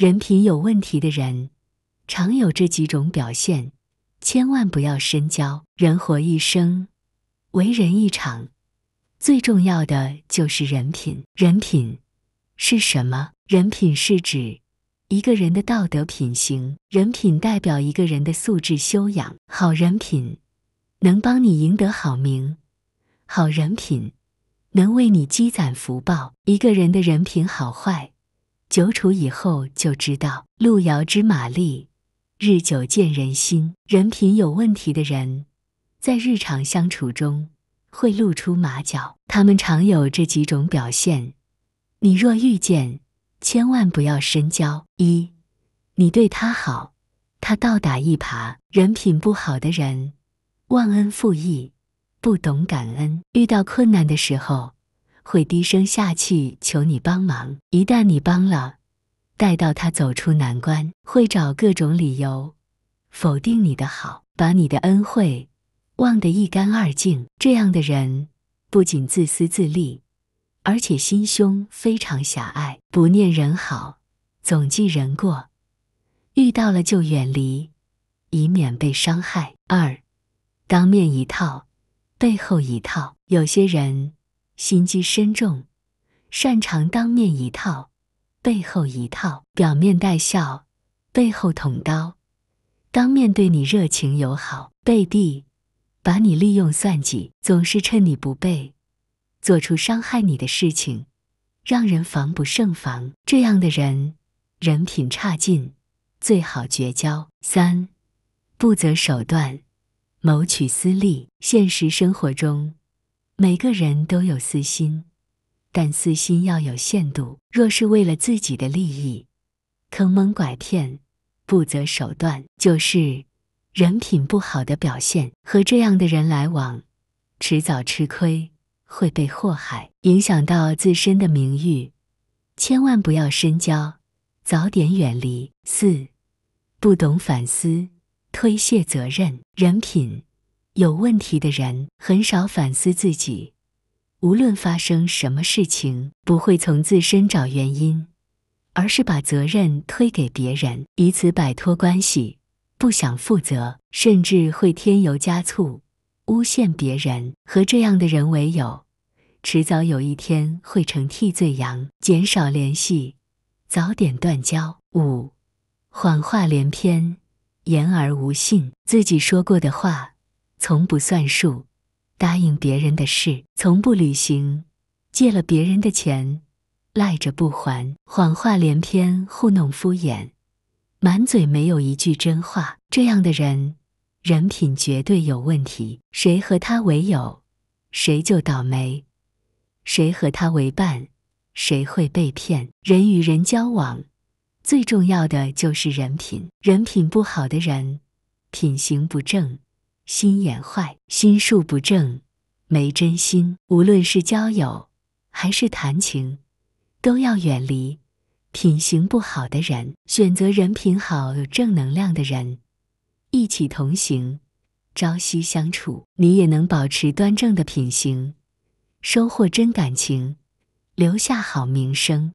人品有问题的人，常有这几种表现，千万不要深交。人活一生，为人一场，最重要的就是人品。人品是什么？人品是指一个人的道德品行。人品代表一个人的素质修养。好人品能帮你赢得好名，好人品能为你积攒福报。一个人的人品好坏。久处以后就知道，路遥知马力，日久见人心。人品有问题的人，在日常相处中会露出马脚，他们常有这几种表现，你若遇见，千万不要深交。一，你对他好，他倒打一耙。人品不好的人，忘恩负义，不懂感恩，遇到困难的时候。会低声下气求你帮忙，一旦你帮了，待到他走出难关，会找各种理由否定你的好，把你的恩惠忘得一干二净。这样的人不仅自私自利，而且心胸非常狭隘，不念人好，总记人过，遇到了就远离，以免被伤害。二，当面一套，背后一套，有些人。心机深重，擅长当面一套，背后一套，表面带笑，背后捅刀，当面对你热情友好，背地把你利用算计，总是趁你不备，做出伤害你的事情，让人防不胜防。这样的人，人品差劲，最好绝交。三，不择手段，谋取私利。现实生活中。每个人都有私心，但私心要有限度。若是为了自己的利益，坑蒙拐骗、不择手段，就是人品不好的表现。和这样的人来往，迟早吃亏，会被祸害，影响到自身的名誉。千万不要深交，早点远离。四、不懂反思，推卸责任，人品。有问题的人很少反思自己，无论发生什么事情，不会从自身找原因，而是把责任推给别人，以此摆脱关系，不想负责，甚至会添油加醋诬陷别人。和这样的人为友，迟早有一天会成替罪羊。减少联系，早点断交。五，谎话连篇，言而无信，自己说过的话。从不算数，答应别人的事从不履行；借了别人的钱，赖着不还；谎话连篇，糊弄敷衍，满嘴没有一句真话。这样的人，人品绝对有问题。谁和他为友，谁就倒霉；谁和他为伴，谁会被骗。人与人交往，最重要的就是人品。人品不好的人，品行不正。心眼坏，心术不正，没真心。无论是交友还是谈情，都要远离品行不好的人，选择人品好、有正能量的人，一起同行，朝夕相处，你也能保持端正的品行，收获真感情，留下好名声。